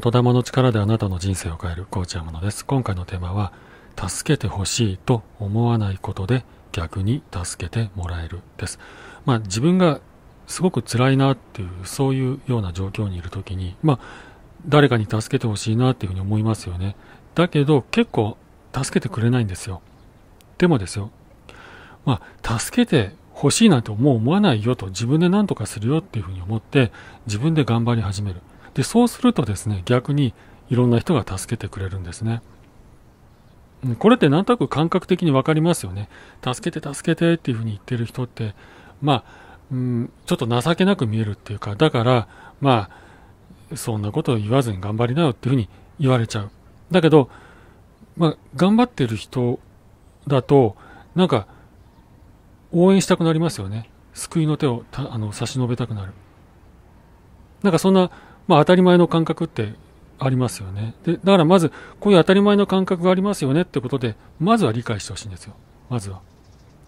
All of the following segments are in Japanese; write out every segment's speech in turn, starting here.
言霊の力であなたの人生を変えるコーチアムです。今回のテーマは、助けてほしいと思わないことで逆に助けてもらえるです。まあ自分がすごく辛いなっていう、そういうような状況にいる時に、まあ誰かに助けてほしいなっていうふうに思いますよね。だけど結構助けてくれないんですよ。でもですよ。まあ助けて欲しいなんてもう思わないよと自分で何とかするよっていうふうに思って自分で頑張り始める。で、そうするとですね、逆にいろんな人が助けてくれるんですね。これってなんとなく感覚的に分かりますよね。助けて助けてっていうふうに言ってる人って、まあ、うん、ちょっと情けなく見えるっていうか、だから、まあ、そんなことを言わずに頑張りなよっていうふうに言われちゃう。だけど、まあ、頑張ってる人だと、なんか、応援したくなりますよね。救いの手をあの差し伸べたくなる。なんかそんなまあ、当たり前の感覚ってありますよねでだからまずこういう当たり前の感覚がありますよねってことでまずは理解してほしいんですよまずは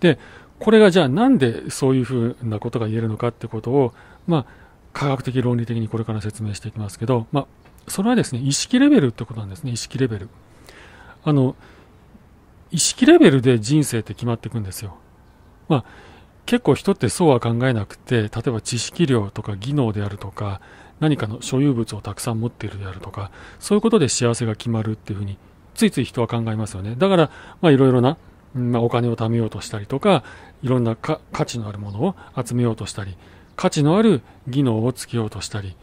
でこれがじゃあなんでそういうふうなことが言えるのかってことを、まあ、科学的論理的にこれから説明していきますけど、まあ、それはですね意識レベルってことなんですね意識レベルあの意識レベルで人生って決まっていくんですよまあ結構人ってそうは考えなくて例えば知識量とか技能であるとか何かの所有物をたくさん持っているであるとか、そういうことで幸せが決まるっていうふうに、ついつい人は考えますよね。だから、まあいろいろな、まあ、お金を貯めようとしたりとか、いろんな価値のあるものを集めようとしたり、価値のある技能をつけようとしたり、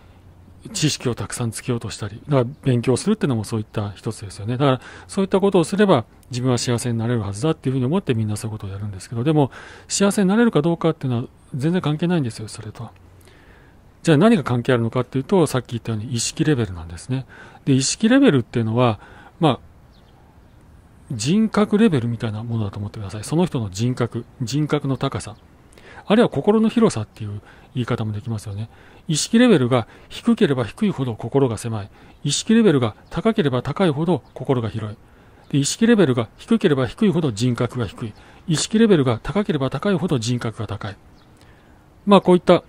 知識をたくさんつけようとしたり、だから勉強するっていうのもそういった一つですよね。だからそういったことをすれば自分は幸せになれるはずだっていうふうに思ってみんなそういうことをやるんですけど、でも幸せになれるかどうかっていうのは全然関係ないんですよ、それと。じゃあ何が関係あるのかっていうと、さっき言ったように意識レベルなんですね。で、意識レベルっていうのは、まあ、人格レベルみたいなものだと思ってください。その人の人格、人格の高さ。あるいは心の広さっていう言い方もできますよね。意識レベルが低ければ低いほど心が狭い。意識レベルが高ければ高いほど心が広い。で意識レベルが低ければ低いほど人格が低い。意識レベルが高ければ高いほど人格が高い。まあこういった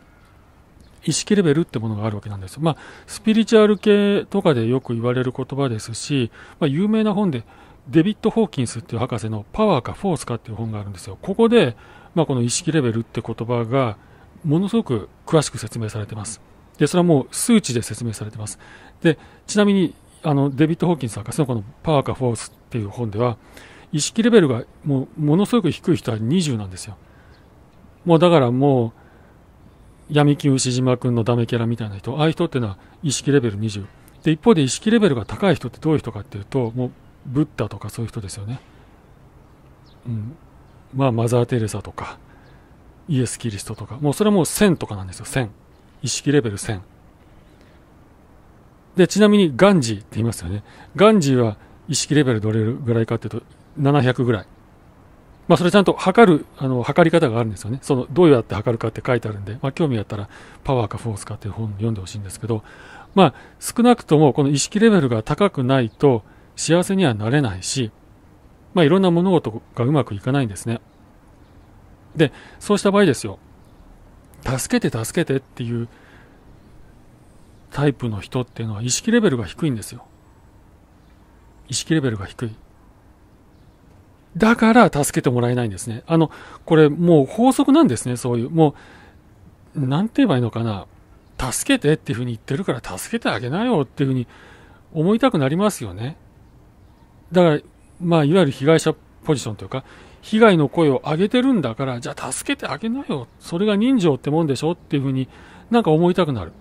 意識レベルってものがあるわけなんです。まあ、スピリチュアル系とかでよく言われる言葉ですし、まあ、有名な本で、デビッド・ホーキンスっていう博士のパワーかフォースかっていう本があるんですよ。ここで、まあ、この意識レベルって言葉が、ものすごく詳しく説明されてます。で、それはもう数値で説明されてます。で、ちなみに、あの、デビッド・ホーキンス博士のこのパワーかフォースっていう本では、意識レベルがもうものすごく低い人は20なんですよ。もうだからもう、闇金牛島君のダメキャラみたいな人、ああいう人っていうのは意識レベル20。で、一方で意識レベルが高い人ってどういう人かっていうと、もう、ブッダとかそういう人ですよね。うん。まあ、マザー・テレサとか、イエス・キリストとか、もうそれはもう1000とかなんですよ、1000。意識レベル1000。で、ちなみにガンジーって言いますよね。ガンジーは意識レベルどれぐらいかっていうと、700ぐらい。まあ、それちゃんと測る、あの、測り方があるんですよね。その、どうやって測るかって書いてあるんで、まあ、興味あったら、パワーかフォースかっていう本読んでほしいんですけど、まあ、少なくともこの意識レベルが高くないと、幸せにはなれないし、まあ、いろんな物事がうまくいかないんですね。で、そうした場合ですよ、助けて助けてっていうタイプの人っていうのは意識レベルが低いんですよ。意識レベルが低い。だから助けてもらえないんですね。あの、これもう法則なんですね、そういう。もう、なんて言えばいいのかな。助けてっていうふうに言ってるから助けてあげなよっていうふうに思いたくなりますよね。だから、まあ、いわゆる被害者ポジションというか、被害の声を上げてるんだから、じゃあ助けてあげなよ。それが人情ってもんでしょっていうふうになんか思いたくなる。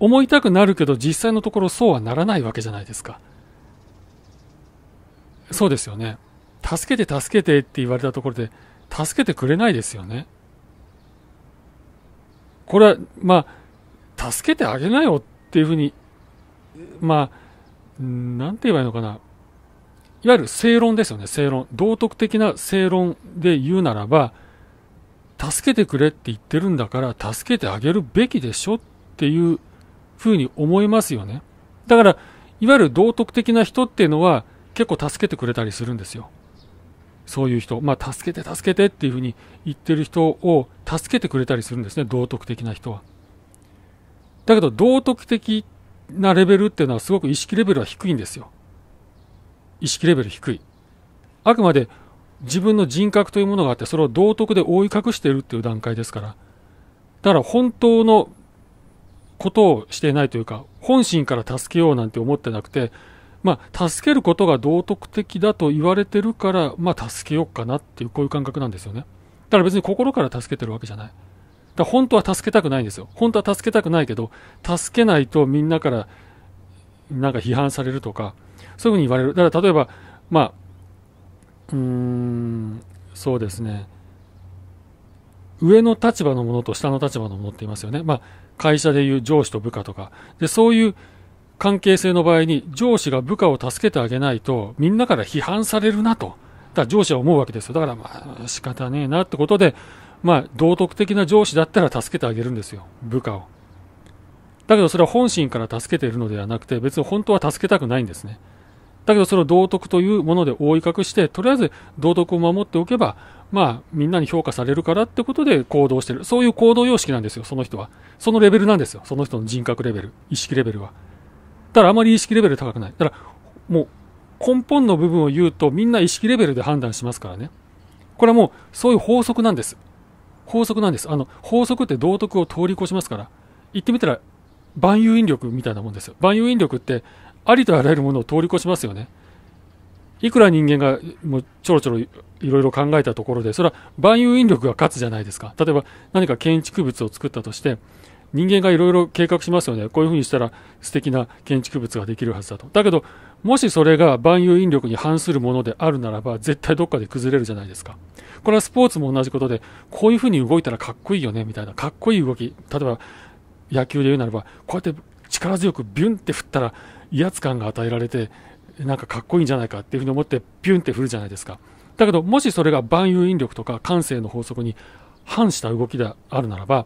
思いたくなるけど、実際のところそうはならないわけじゃないですか。そうですよね。助けて助けてって言われたところで、助けてくれないですよね。これは、まあ、助けてあげなよっていうふうに、まあ、なんて言えばいいのかな。いわゆる正論ですよね、正論。道徳的な正論で言うならば、助けてくれって言ってるんだから、助けてあげるべきでしょっていうふうに思いますよね。だから、いわゆる道徳的な人っていうのは、結構助けてくれたりするんですよ。そういう人、まあ、助けて、助けてっていうふうに言ってる人を助けてくれたりするんですね、道徳的な人は。だけど、道徳的なレベルっていうのはすごく意識レベルは低いんですよ。意識レベル低い。あくまで自分の人格というものがあって、それを道徳で覆い隠しているっていう段階ですから。だから本当のことをしていないというか、本心から助けようなんて思ってなくて、まあ、助けることが道徳的だと言われてるから、まあ、助けようかなっていう、こういう感覚なんですよね。だから別に心から助けてるわけじゃない。だ本当は助けたくないんですよ。本当は助けたくないけど、助けないとみんなからなんか批判されるとか、そういうふうに言われる。だから例えば、まあ、うーん、そうですね。上の立場のものと下の立場のものって言いますよね。まあ、会社でいう上司と部下とか。で、そういう関係性の場合に上司が部下を助けてあげないと、みんなから批判されるなと、だ上司は思うわけですよ。だからまあ仕方ねえなってことで、まあ道徳的な上司だったら助けてあげるんですよ、部下を。だけどそれは本心から助けているのではなくて、別に本当は助けたくないんですね。だけどそれを道徳というもので覆い隠して、とりあえず道徳を守っておけば、まあみんなに評価されるからってことで行動してる。そういう行動様式なんですよ、その人は。そのレベルなんですよ、その人の人格レベル、意識レベルは。だらあまり意識レベル高くない。だからもう根本の部分を言うとみんな意識レベルで判断しますからね。これはもうそういう法則なんです。法則なんです。あの、法則って道徳を通り越しますから。言ってみたら万有引力みたいなもんですよ。万有引力ってありとあらゆるものを通り越しますよね。いくら人間がもうちょろちょろいろいろ考えたところで、それは万有引力が勝つじゃないですか。例えば何か建築物を作ったとして、人間がいろいろ計画しますよね。こういうふうにしたら素敵な建築物ができるはずだと。だけど、もしそれが万有引力に反するものであるならば、絶対どっかで崩れるじゃないですか。これはスポーツも同じことで、こういうふうに動いたらかっこいいよね、みたいな。かっこいい動き。例えば、野球で言うならば、こうやって力強くビュンって振ったら、威圧感が与えられて、なんかかっこいいんじゃないかっていうふうに思って、ビュンって振るじゃないですか。だけど、もしそれが万有引力とか感性の法則に反した動きであるならば、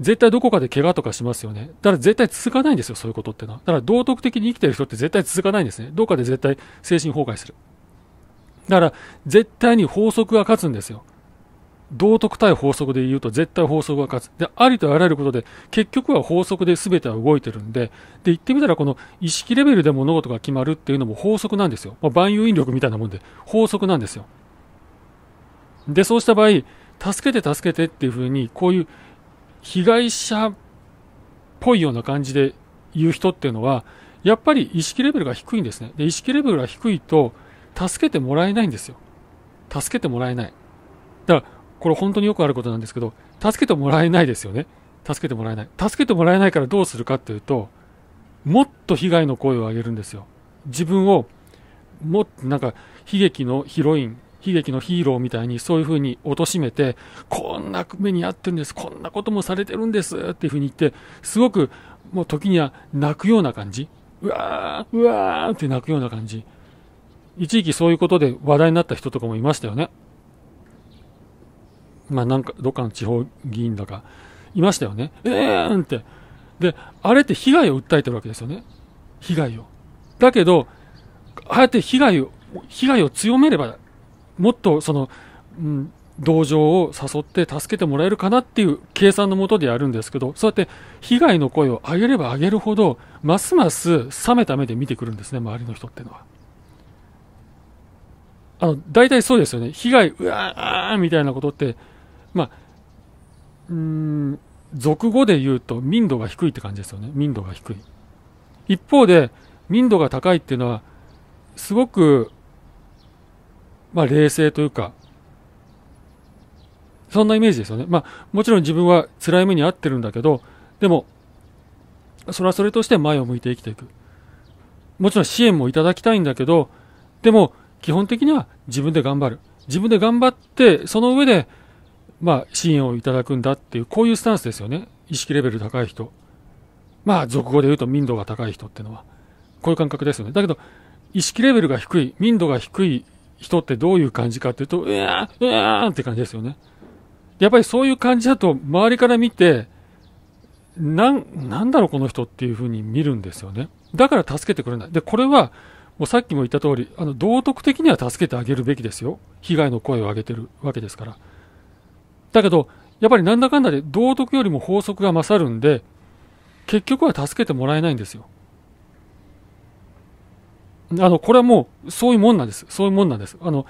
絶対どこかで怪我とかしますよね。だから絶対続かないんですよ、そういうことってのは。だから道徳的に生きてる人って絶対続かないんですね。どっかで絶対精神崩壊する。だから絶対に法則が勝つんですよ。道徳対法則で言うと絶対法則が勝つ。で、ありとあらゆることで、結局は法則で全ては動いてるんで、で、言ってみたらこの意識レベルで物事が決まるっていうのも法則なんですよ。まあ、万有引力みたいなもんで、法則なんですよ。で、そうした場合、助けて助けてっていうふうに、こういう被害者っぽいような感じで言う人っていうのは、やっぱり意識レベルが低いんですね。で、意識レベルが低いと、助けてもらえないんですよ。助けてもらえない。だから、これ本当によくあることなんですけど、助けてもらえないですよね。助けてもらえない。助けてもらえないからどうするかっていうと、もっと被害の声を上げるんですよ。自分を、もっとなんか、悲劇のヒロイン悲劇のヒーローみたいにそういうふうに貶めて、こんな目に遭ってるんです、こんなこともされてるんですっていうふうに言って、すごくもう時には泣くような感じ。うわー、うわーって泣くような感じ。一時期そういうことで話題になった人とかもいましたよね。まあなんか、どっかの地方議員だか、いましたよね。えーんって。で、あれって被害を訴えてるわけですよね。被害を。だけど、あえて被害を、被害を強めればもっとその、うん、同情を誘って助けてもらえるかなっていう計算のもとでやるんですけど、そうやって被害の声を上げれば上げるほど、ますます冷めた目で見てくるんですね、周りの人っていうのは。あの、大体そうですよね。被害、うわーみたいなことって、まあ、うん、俗語で言うと民度が低いって感じですよね。民度が低い。一方で、民度が高いっていうのは、すごくまあ、冷静というか、そんなイメージですよね。まあ、もちろん自分は辛い目に遭ってるんだけど、でも、それはそれとして前を向いて生きていく。もちろん支援もいただきたいんだけど、でも、基本的には自分で頑張る。自分で頑張って、その上で、まあ、支援をいただくんだっていう、こういうスタンスですよね。意識レベル高い人。まあ、俗語で言うと民度が高い人っていうのは。こういう感覚ですよね。だけど、意識レベルが低い、民度が低い人ってどういう感じかっていうと、うわー、うわーって感じですよね。やっぱりそういう感じだと、周りから見て、なん、なんだろうこの人っていうふうに見るんですよね。だから助けてくれない。で、これは、もうさっきも言った通り、あの、道徳的には助けてあげるべきですよ。被害の声を上げてるわけですから。だけど、やっぱりなんだかんだで道徳よりも法則が勝るんで、結局は助けてもらえないんですよ。あの、これはもう、そういうもんなんです。そういうもんなんです。あの、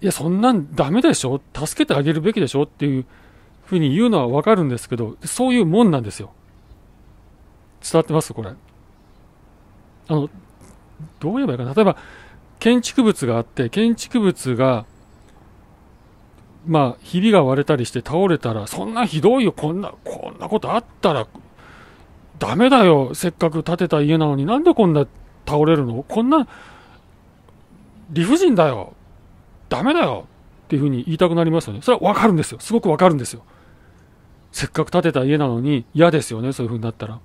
いや、そんなんダメでしょ助けてあげるべきでしょっていうふうに言うのはわかるんですけど、そういうもんなんですよ。伝わってますこれ。あの、どう言えばいいかな。例えば、建築物があって、建築物が、まあ、ひびが割れたりして倒れたら、そんなひどいよ、こんな、こんなことあったら、ダメだよ、せっかく建てた家なのに、なんでこんな倒れるのこんな理不尽だよダメだよっていうふうに言いたくなりますよねそれはわかるんですよすごくわかるんですよせっかく建てた家なのに嫌ですよねそういうふうになったら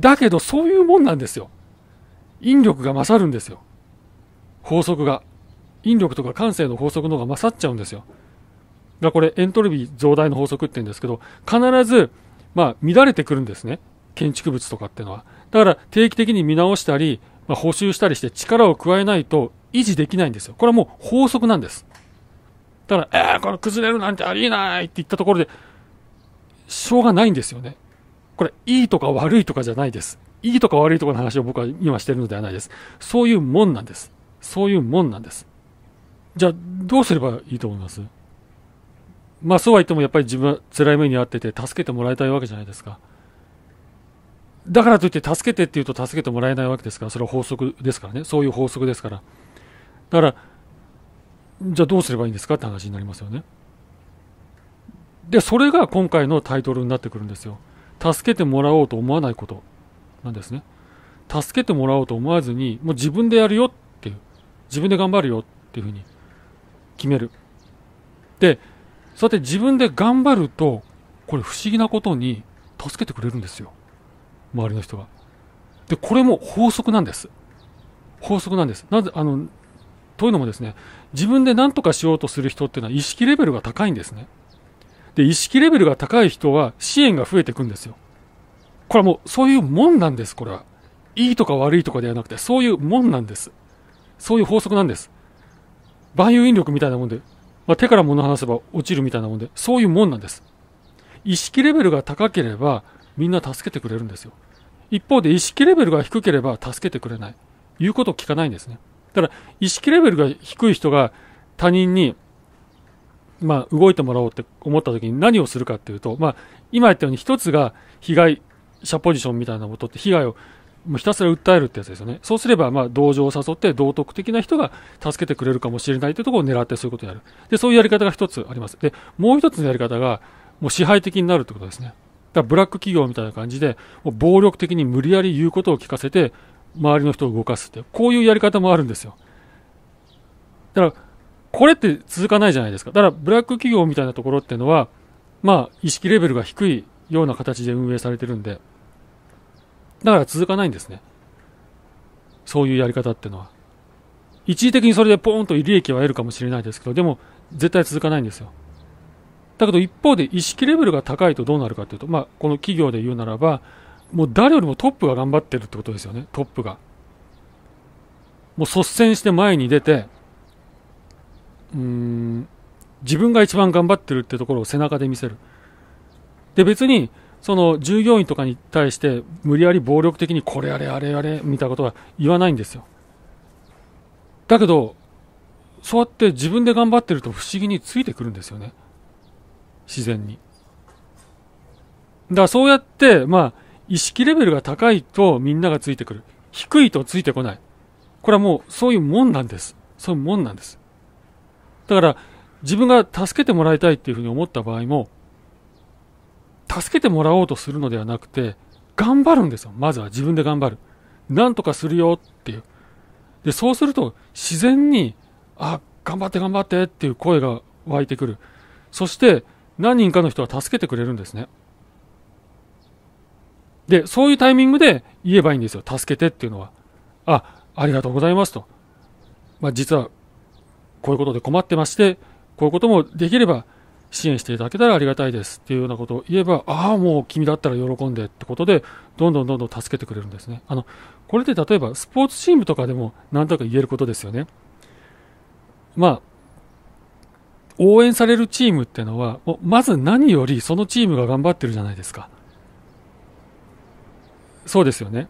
だけどそういうもんなんですよ引力が勝るんですよ法則が引力とか感性の法則の方が勝っちゃうんですよらこれエントロピー増大の法則って言うんですけど必ずまあ乱れてくるんですね建築物とかっていうのは。だから定期的に見直したり、まあ、補修したりして力を加えないと維持できないんですよ。これはもう法則なんです。ただ、えー、これ崩れるなんてありえないって言ったところで、しょうがないんですよね。これ、いいとか悪いとかじゃないです。いいとか悪いとかの話を僕は今してるのではないです。そういうもんなんです。そういうもんなんです。じゃあ、どうすればいいと思いますまあ、そうは言ってもやっぱり自分は辛い目に遭ってて、助けてもらいたいわけじゃないですか。だからといって助けてって言うと助けてもらえないわけですからそれは法則ですからねそういう法則ですからだからじゃあどうすればいいんですかって話になりますよねでそれが今回のタイトルになってくるんですよ助けてもらおうと思わないことなんですね助けてもらおうと思わずにもう自分でやるよっていう自分で頑張るよっていうふうに決めるでそうやって自分で頑張るとこれ不思議なことに助けてくれるんですよ周りの人が。で、これも法則なんです。法則なんです。なぜ、あの、というのもですね、自分で何とかしようとする人っていうのは意識レベルが高いんですね。で、意識レベルが高い人は支援が増えていくんですよ。これはもうそういうもんなんです、これは。いいとか悪いとかではなくて、そういうもんなんです。そういう法則なんです。万有引力みたいなもんで、まあ、手から物を離せば落ちるみたいなもんで、そういうもんなんです。意識レベルが高ければ、みんな助けてくれるんですよ。一方で意識レベルが低ければ助けてくれない。言うことを聞かないんですね。だから意識レベルが低い人が他人に、まあ、動いてもらおうって思った時に何をするかっていうと、まあ、今言ったように一つが被害者ポジションみたいなことって被害をもうひたすら訴えるってやつですよね。そうすれば、まあ、同情を誘って道徳的な人が助けてくれるかもしれないというところを狙ってそういうことをやる。で、そういうやり方が一つあります。で、もう一つのやり方が、もう支配的になるってことですね。だブラック企業みたいな感じで、もう暴力的に無理やり言うことを聞かせて、周りの人を動かすって、こういうやり方もあるんですよ。だから、これって続かないじゃないですか。だから、ブラック企業みたいなところっていうのは、まあ、意識レベルが低いような形で運営されてるんで、だから続かないんですね。そういうやり方っていうのは。一時的にそれでポーンと利益は得るかもしれないですけど、でも、絶対続かないんですよ。だけど一方で意識レベルが高いとどうなるかというと、まあ、この企業で言うならば、もう誰よりもトップが頑張ってるってことですよね、トップが。もう率先して前に出て、うん、自分が一番頑張ってるってところを背中で見せる。で、別に、その従業員とかに対して無理やり暴力的にこれあれあれあれみたいなことは言わないんですよ。だけど、そうやって自分で頑張ってると不思議についてくるんですよね。自然に。だからそうやって、まあ、意識レベルが高いとみんながついてくる。低いとついてこない。これはもうそういうもんなんです。そういうもんなんです。だから、自分が助けてもらいたいっていうふうに思った場合も、助けてもらおうとするのではなくて、頑張るんですよ。まずは自分で頑張る。なんとかするよっていう。で、そうすると自然に、あ、頑張って頑張ってっていう声が湧いてくる。そして、何人かの人は助けてくれるんですね。で、そういうタイミングで言えばいいんですよ。助けてっていうのは。あ、ありがとうございますと。まあ、実は、こういうことで困ってまして、こういうこともできれば支援していただけたらありがたいですっていうようなことを言えば、ああ、もう君だったら喜んでってことで、どんどんどんどん助けてくれるんですね。あの、これで例えばスポーツチームとかでもなんとか言えることですよね。まあ、応援されるチームってのは、まず何よりそのチームが頑張ってるじゃないですか。そうですよね。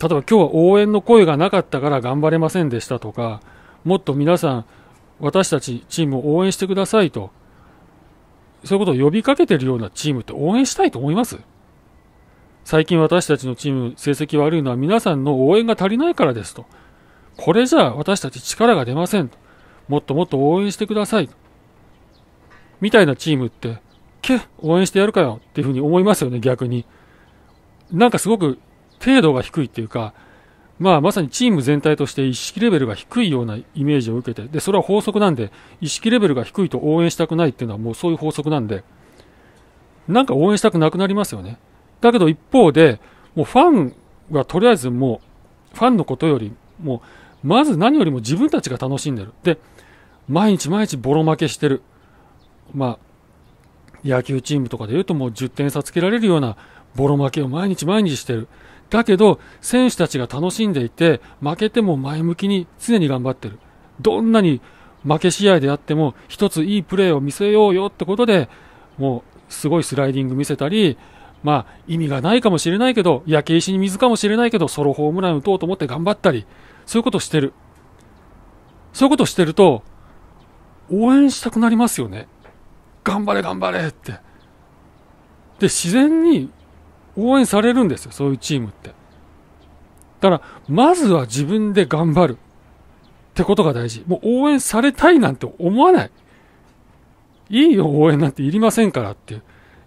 例えば今日は応援の声がなかったから頑張れませんでしたとか、もっと皆さん、私たちチームを応援してくださいと、そういうことを呼びかけてるようなチームって応援したいと思います最近私たちのチーム成績悪いのは皆さんの応援が足りないからですと。これじゃあ私たち力が出ませんと。もっともっと応援してください。みたいなチームって、け応援してやるかよっていうふうに思いますよね、逆に。なんかすごく程度が低いっていうか、まあ、まさにチーム全体として意識レベルが低いようなイメージを受けて、で、それは法則なんで、意識レベルが低いと応援したくないっていうのはもうそういう法則なんで、なんか応援したくなくなりますよね。だけど一方で、もうファンはとりあえずもう、ファンのことよりも、まず何よりも自分たちが楽しんでる。で、毎日毎日ボロ負けしてる。まあ、野球チームとかで言うともう10点差つけられるようなボロ負けを毎日毎日してる。だけど、選手たちが楽しんでいて、負けても前向きに常に頑張ってる。どんなに負け試合であっても、一ついいプレーを見せようよってことで、もうすごいスライディング見せたり、まあ、意味がないかもしれないけど、焼け石に水かもしれないけど、ソロホームラン打とうと思って頑張ったり、そういうことをしてる。そういうことをしてると、応援したくなりますよね。頑張れ頑張れって。で、自然に応援されるんですよ、そういうチームって。だから、まずは自分で頑張るってことが大事。もう応援されたいなんて思わない。いいよ、応援なんていりませんからっていう。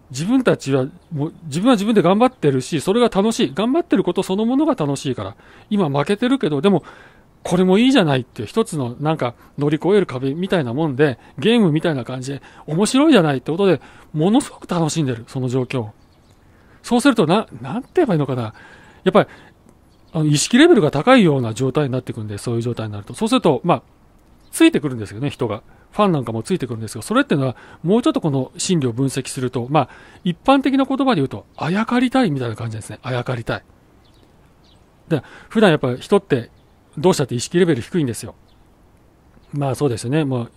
自分たちは、もう自分は自分で頑張ってるし、それが楽しい。頑張ってることそのものが楽しいから。今負けてるけど、でも、これもいいじゃないっていう一つのなんか乗り越える壁みたいなもんで、ゲームみたいな感じで面白いじゃないってことで、ものすごく楽しんでる、その状況。そうすると、な、なんて言えばいいのかな。やっぱり、あの意識レベルが高いような状態になってくんで、そういう状態になると。そうすると、まあ、ついてくるんですよね、人が。ファンなんかもついてくるんですが、それっていうのは、もうちょっとこの心理を分析すると、まあ、一般的な言葉で言うと、あやかりたいみたいな感じですね。あやかりたい。で普段やっぱ人ってどうしたって意識レベル低いんですよ。まあそうですね、もう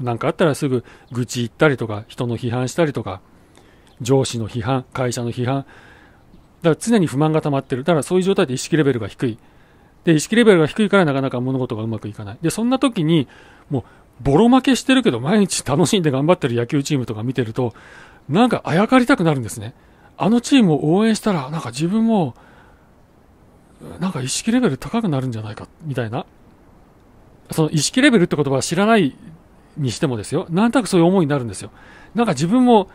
何かあったらすぐ愚痴言ったりとか、人の批判したりとか、上司の批判、会社の批判、だから常に不満が溜まってる、だからそういう状態で意識レベルが低い、で意識レベルが低いからなかなか物事がうまくいかない、でそんな時に、もうボロ負けしてるけど、毎日楽しんで頑張ってる野球チームとか見てると、なんかあやかりたくなるんですね。あのチームを応援したら、なんか自分も、なんか意識レベル高くなるんじゃないか、みたいな。その意識レベルって言葉は知らないにしてもですよ。なんとなくそういう思いになるんですよ。なんか自分も、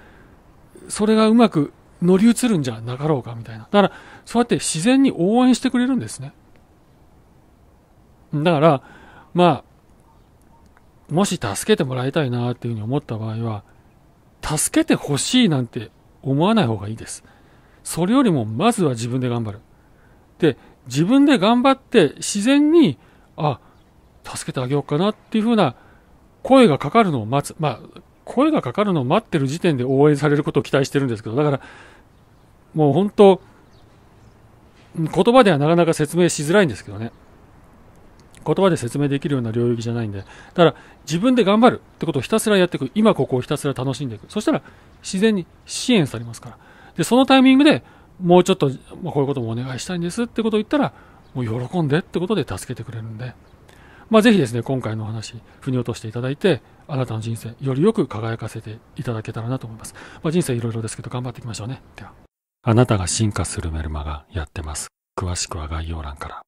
それがうまく乗り移るんじゃなかろうか、みたいな。だから、そうやって自然に応援してくれるんですね。だから、まあ、もし助けてもらいたいなっていうふうに思った場合は、助けてほしいなんて思わない方がいいです。それよりも、まずは自分で頑張る。で、自分で頑張って自然に、あ、助けてあげようかなっていうふうな声がかかるのを待つ。まあ、声がかかるのを待ってる時点で応援されることを期待してるんですけど、だから、もう本当、言葉ではなかなか説明しづらいんですけどね。言葉で説明できるような領域じゃないんで、だから自分で頑張るってことをひたすらやっていく、今ここをひたすら楽しんでいく、そしたら自然に支援されますから、でそのタイミングで、もうちょっと、まあ、こういうこともお願いしたいんですってことを言ったら、もう喜んでってことで助けてくれるんで、まあ、ぜひですね、今回の話、腑に落としていただいて、あなたの人生、よりよく輝かせていただけたらなと思います。まあ、人生いろいろですけど、頑張っていきましょうね。では。あなたが進化するメルマがやってます。詳しくは概要欄から。